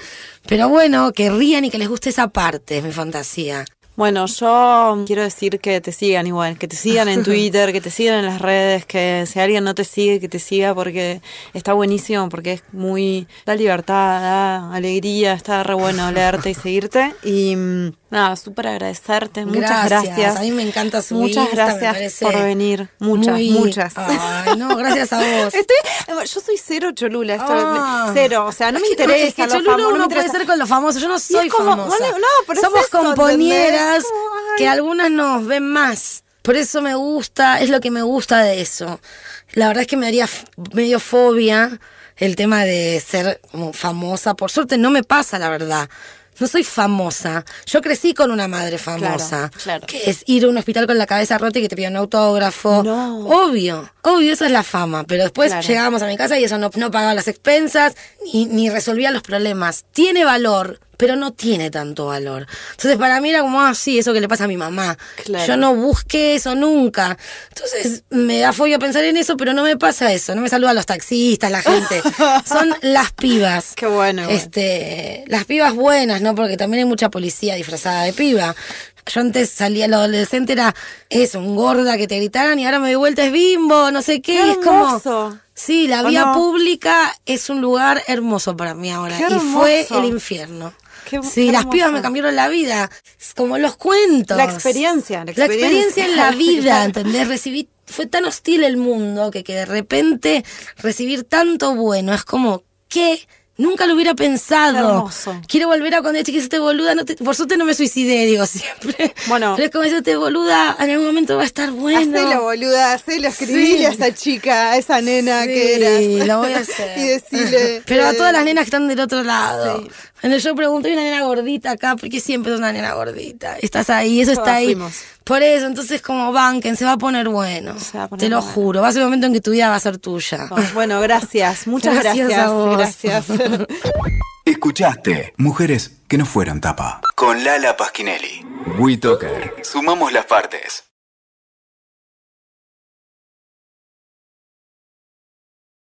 Pero bueno, que rían y que les guste esa parte, es mi fantasía.
Bueno, yo quiero decir que te sigan igual, que te sigan en Twitter, que te sigan en las redes, que si alguien no te sigue, que te siga porque está buenísimo, porque es muy, da libertad, da alegría, está re bueno leerte y seguirte. Y mm, nada, súper agradecerte, muchas gracias. A mí me encanta su Muchas gracias por venir, muchas, muchas. Ay, no, gracias a vos. yo soy cero cholula, ah.
cero, o sea, no me interesa. cholula no uno puede ser con los famosos, yo no soy como, famosa. no, pero Somos es Oh, que algunas nos ven más. Por eso me gusta, es lo que me gusta de eso. La verdad es que me haría medio fobia el tema de ser como famosa. Por suerte no me pasa, la verdad. No soy famosa. Yo crecí con una madre famosa. Que es ir a un hospital con la cabeza rota y que te pidan un autógrafo. Obvio, obvio, esa es la fama. Pero después llegábamos a mi casa y eso no, pagaba las expensas ni resolvía los problemas. Tiene valor pero no tiene tanto valor. Entonces, para mí era como, ah, sí, eso que le pasa a mi mamá. Yo no busqué eso nunca. Entonces, me da fobia pensar en eso, pero no me pasa eso. No me saludan los taxistas, la gente. Son las pibas. Qué bueno. Este, las pibas buenas, ¿no? Porque también hay mucha policía disfrazada de piba. Yo antes salía, lo adolescente era eso, un gorda que te gritaran y ahora me doy vuelta, es bimbo, no sé qué. es como. Sí, la vía pública es un lugar hermoso para mí ahora. y fue el infierno sí, las pibas me cambiaron la vida. como los cuentos. La experiencia, la experiencia. en la vida, ¿entendés? Recibí, fue tan hostil el mundo que, de repente recibir tanto bueno es como, que Nunca lo hubiera pensado. Quiero volver a cuando era chiquita, este boluda, por suerte no me suicidé, digo siempre. Bueno. Pero es como este boluda, en algún momento va a estar bueno. Hacelo, boluda, hacelo, escribile sí. a esa
chica, a esa nena que era. Sí, lo voy a hacer. y decirle. Pero a todas
eh, las nenas que están del otro lado. Sí yo pregunto, hay una nena gordita acá, porque siempre es una nena gordita. Estás ahí, eso está ah, ahí. Por eso, entonces como banquen, se va a poner bueno. Te lo juro, va a ser el momento en que tu vida va a ser tuya. Ah, bueno, gracias. Muchas gracias. Gracias. gracias.
Escuchaste Mujeres que no fueron tapa. Con Lala Pasquinelli. We Talker. Sumamos las partes.